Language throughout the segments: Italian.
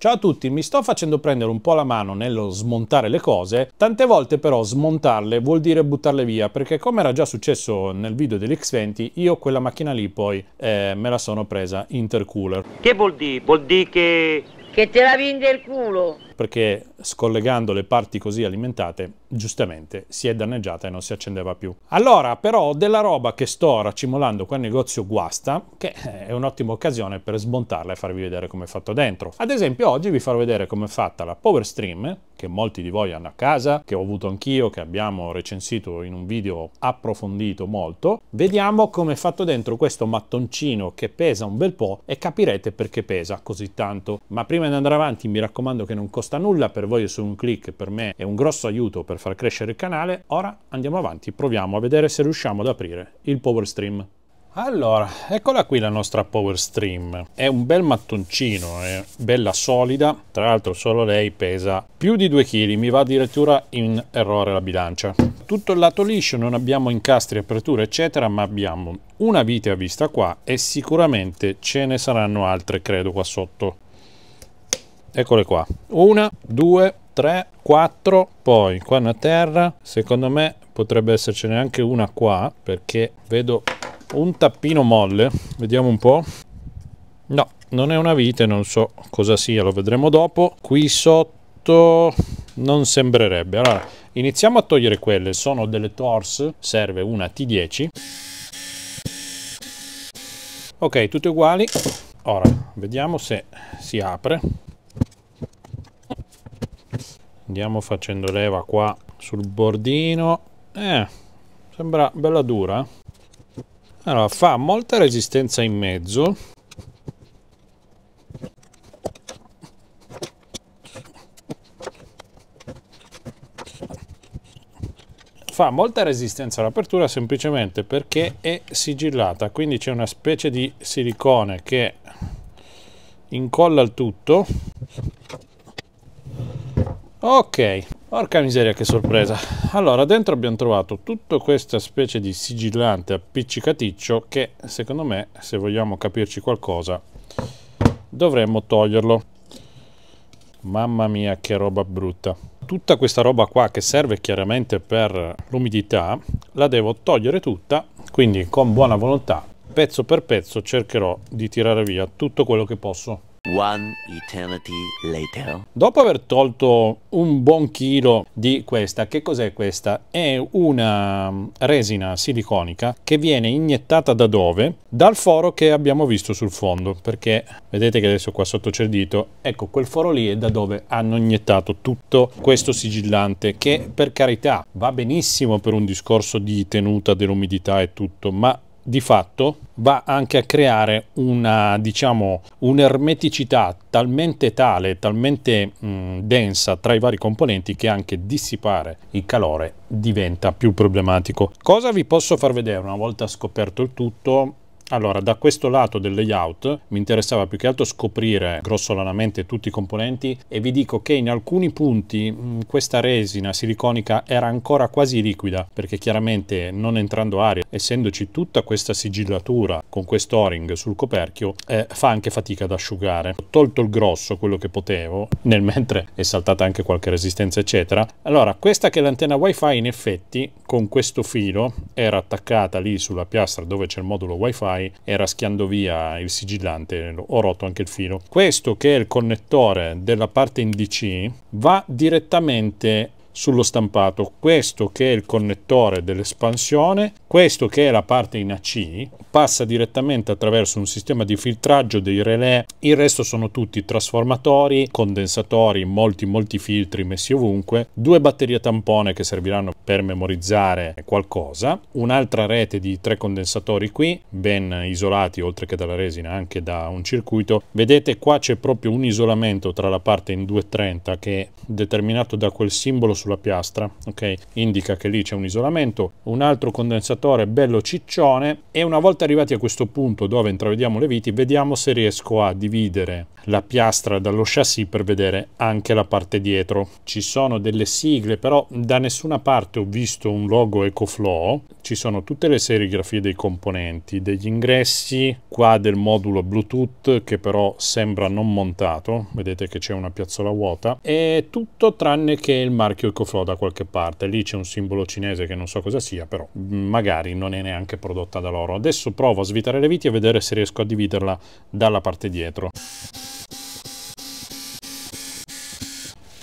Ciao a tutti, mi sto facendo prendere un po' la mano nello smontare le cose, tante volte però smontarle vuol dire buttarle via, perché come era già successo nel video dell'X20, io quella macchina lì poi eh, me la sono presa intercooler. Che vuol dire? Vuol dire che... Che te la vende il culo! perché scollegando le parti così alimentate, giustamente si è danneggiata e non si accendeva più. Allora, però, della roba che sto raccimolando qua in negozio guasta, che è un'ottima occasione per smontarla e farvi vedere come è fatto dentro. Ad esempio, oggi vi farò vedere come è fatta la Power Stream, che molti di voi hanno a casa, che ho avuto anch'io, che abbiamo recensito in un video approfondito molto. Vediamo come è fatto dentro questo mattoncino che pesa un bel po' e capirete perché pesa così tanto. Ma prima di andare avanti, mi raccomando che non costa costa nulla, per voi è solo un click, per me è un grosso aiuto per far crescere il canale. Ora andiamo avanti, proviamo a vedere se riusciamo ad aprire il PowerStream. Allora, eccola qui la nostra PowerStream. È un bel mattoncino, è bella solida. Tra l'altro solo lei pesa più di 2 kg, mi va addirittura in errore la bilancia. Tutto il lato liscio, non abbiamo incastri, aperture, eccetera, ma abbiamo una vite a vista qua e sicuramente ce ne saranno altre, credo, qua sotto eccole qua. Una, due, tre, quattro, poi qua una terra, secondo me potrebbe essercene anche una qua, perché vedo un tappino molle, vediamo un po'. No, non è una vite, non so cosa sia, lo vedremo dopo. Qui sotto non sembrerebbe. Allora, iniziamo a togliere quelle, sono delle torse, serve una T10. Ok, tutte uguali. Ora, vediamo se si apre andiamo facendo leva qua sul bordino eh, sembra bella dura eh. allora fa molta resistenza in mezzo fa molta resistenza all'apertura semplicemente perché è sigillata quindi c'è una specie di silicone che incolla il tutto Ok, porca miseria che sorpresa. Allora, dentro abbiamo trovato tutta questa specie di sigillante appiccicaticcio che secondo me, se vogliamo capirci qualcosa, dovremmo toglierlo. Mamma mia che roba brutta. Tutta questa roba qua che serve chiaramente per l'umidità, la devo togliere tutta, quindi con buona volontà, pezzo per pezzo cercherò di tirare via tutto quello che posso. One eternity later. Dopo aver tolto un buon chilo di questa, che cos'è questa? È una mm, resina siliconica che viene iniettata da dove? Dal foro che abbiamo visto sul fondo, perché vedete che adesso qua sotto c'è il dito, ecco quel foro lì è da dove hanno iniettato tutto questo sigillante che per carità va benissimo per un discorso di tenuta dell'umidità e tutto, ma di fatto va anche a creare una diciamo un'ermeticità talmente tale, talmente mh, mm, densa tra i vari componenti che anche dissipare il calore diventa più problematico. Cosa vi posso far vedere una volta scoperto il tutto? Allora, da questo lato del layout mi interessava più che altro scoprire grossolanamente tutti i componenti e vi dico che in alcuni punti mh, questa resina siliconica era ancora quasi liquida perché chiaramente non entrando aria, essendoci tutta questa sigillatura con questo o-ring sul coperchio, eh, fa anche fatica ad asciugare. Ho tolto il grosso, quello che potevo, nel mentre è saltata anche qualche resistenza eccetera. Allora, questa che è l'antenna wifi in effetti con questo filo era attaccata lì sulla piastra dove c'è il modulo wifi fai e raschiando via il sigillante ho rotto anche il filo. Questo che è il connettore della parte in DC va direttamente sullo stampato questo che è il connettore dell'espansione questo che è la parte in AC passa direttamente attraverso un sistema di filtraggio dei relè il resto sono tutti trasformatori condensatori molti molti filtri messi ovunque due batterie tampone che serviranno per memorizzare qualcosa un'altra rete di tre condensatori qui ben isolati oltre che dalla resina anche da un circuito vedete qua c'è proprio un isolamento tra la parte in 230 che è determinato da quel simbolo sul sulla piastra, ok? Indica che lì c'è un isolamento, un altro condensatore bello ciccione e una volta arrivati a questo punto dove intravediamo le viti, vediamo se riesco a dividere la piastra dallo chassis per vedere anche la parte dietro. Ci sono delle sigle, però da nessuna parte ho visto un logo EcoFlow. Ci sono tutte le serigrafie dei componenti, degli ingressi, qua del modulo Bluetooth che però sembra non montato, vedete che c'è una piazzola vuota, e tutto tranne che il marchio Coflò da qualche parte, lì c'è un simbolo cinese che non so cosa sia, però magari non è neanche prodotta da loro. Adesso provo a svitare le viti e vedere se riesco a dividerla dalla parte dietro.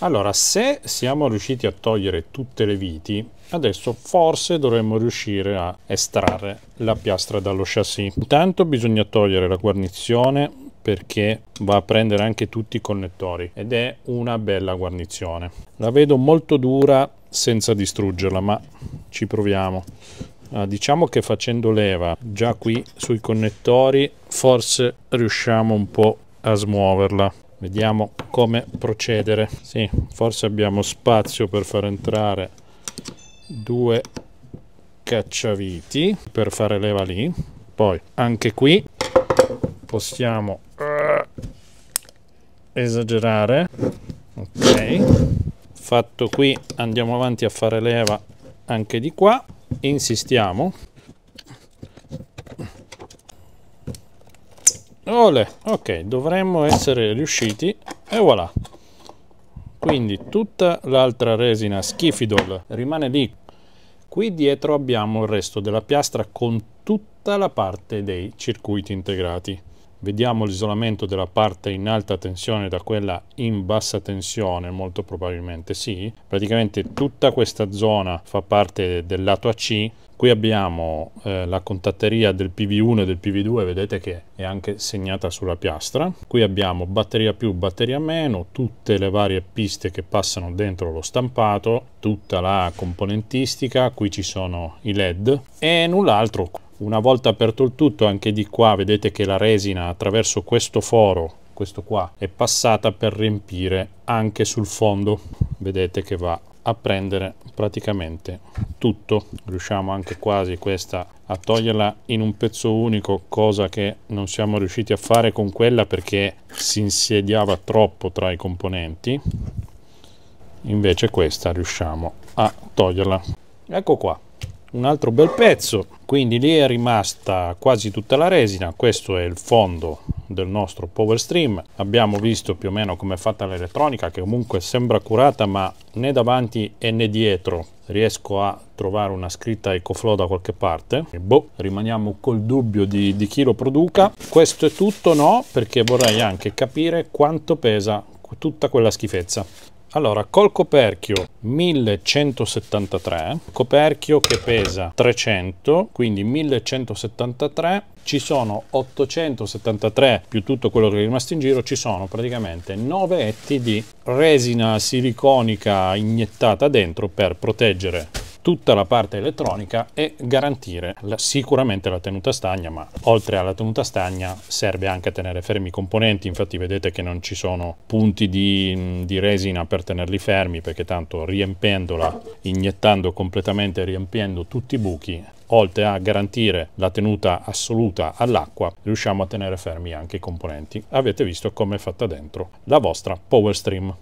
Allora, se siamo riusciti a togliere tutte le viti, adesso forse dovremmo riuscire a estrarre la piastra dallo chassis. Intanto bisogna togliere la guarnizione perché va a prendere anche tutti i connettori ed è una bella guarnizione la vedo molto dura senza distruggerla ma ci proviamo ah, diciamo che facendo leva già qui sui connettori forse riusciamo un po' a smuoverla vediamo come procedere sì forse abbiamo spazio per far entrare due cacciaviti per fare leva lì poi anche qui possiamo esagerare ok fatto qui andiamo avanti a fare leva anche di qua insistiamo Ole, ok dovremmo essere riusciti e voilà quindi tutta l'altra resina schifidol rimane lì qui dietro abbiamo il resto della piastra con tutta la parte dei circuiti integrati Vediamo l'isolamento della parte in alta tensione da quella in bassa tensione, molto probabilmente sì. Praticamente tutta questa zona fa parte del lato AC. Qui abbiamo eh, la contatteria del PV1 e del PV2, vedete che è anche segnata sulla piastra. Qui abbiamo batteria più, batteria meno, tutte le varie piste che passano dentro lo stampato, tutta la componentistica, qui ci sono i LED e null'altro una volta aperto il tutto anche di qua vedete che la resina attraverso questo foro questo qua è passata per riempire anche sul fondo vedete che va a prendere praticamente tutto riusciamo anche quasi questa a toglierla in un pezzo unico cosa che non siamo riusciti a fare con quella perché si insediava troppo tra i componenti invece questa riusciamo a toglierla ecco qua un altro bel pezzo quindi lì è rimasta quasi tutta la resina questo è il fondo del nostro power stream abbiamo visto più o meno come è fatta l'elettronica che comunque sembra curata ma né davanti e né dietro riesco a trovare una scritta EcoFlow da qualche parte e boh rimaniamo col dubbio di, di chi lo produca questo è tutto no perché vorrei anche capire quanto pesa tutta quella schifezza allora, col coperchio 1173, coperchio che pesa 300, quindi 1173, ci sono 873 più tutto quello che è rimasto in giro, ci sono praticamente 9 etti di resina siliconica iniettata dentro per proteggere tutta la parte elettronica e garantire la, sicuramente la tenuta stagna, ma oltre alla tenuta stagna serve anche a tenere fermi i componenti, infatti vedete che non ci sono punti di, di resina per tenerli fermi perché tanto riempendola, iniettando completamente riempiendo tutti i buchi oltre a garantire la tenuta assoluta all'acqua, riusciamo a tenere fermi anche i componenti. Avete visto come è fatta dentro la vostra PowerStream.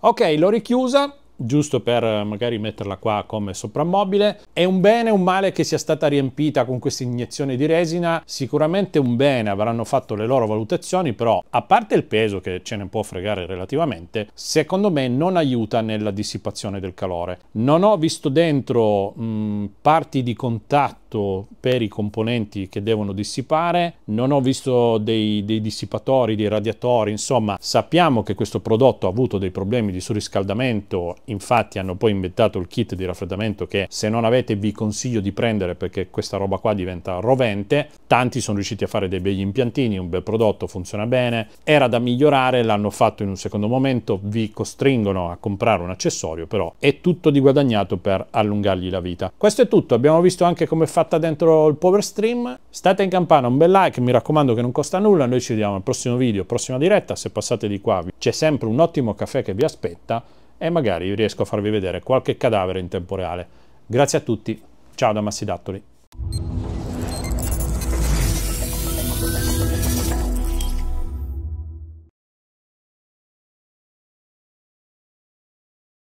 Ok, l'ho richiusa, giusto per eh, magari metterla qua come soprammobile. È un bene o un male che sia stata riempita con questa iniezione di resina? Sicuramente un bene, avranno fatto le loro valutazioni, però a parte il peso che ce ne può fregare relativamente, secondo me non aiuta nella dissipazione del calore. Non ho visto dentro mh, parti di contatto fatto per i componenti che devono dissipare, non ho visto dei, dei dissipatori, dei radiatori, insomma sappiamo che questo prodotto ha avuto dei problemi di surriscaldamento, infatti hanno poi inventato il kit di raffreddamento che se non avete vi consiglio di prendere perché questa roba qua diventa rovente, tanti sono riusciti a fare dei begli impiantini, un bel prodotto, funziona bene, era da migliorare, l'hanno fatto in un secondo momento, vi costringono a comprare un accessorio, però è tutto di guadagnato per allungargli la vita. Questo è tutto, abbiamo visto anche come fare fatta dentro il Power Stream. State in campana, un bel like, mi raccomando che non costa nulla, noi ci vediamo al prossimo video, prossima diretta, se passate di qua c'è sempre un ottimo caffè che vi aspetta e magari riesco a farvi vedere qualche cadavere in tempo reale. Grazie a tutti, ciao da Massidattoli.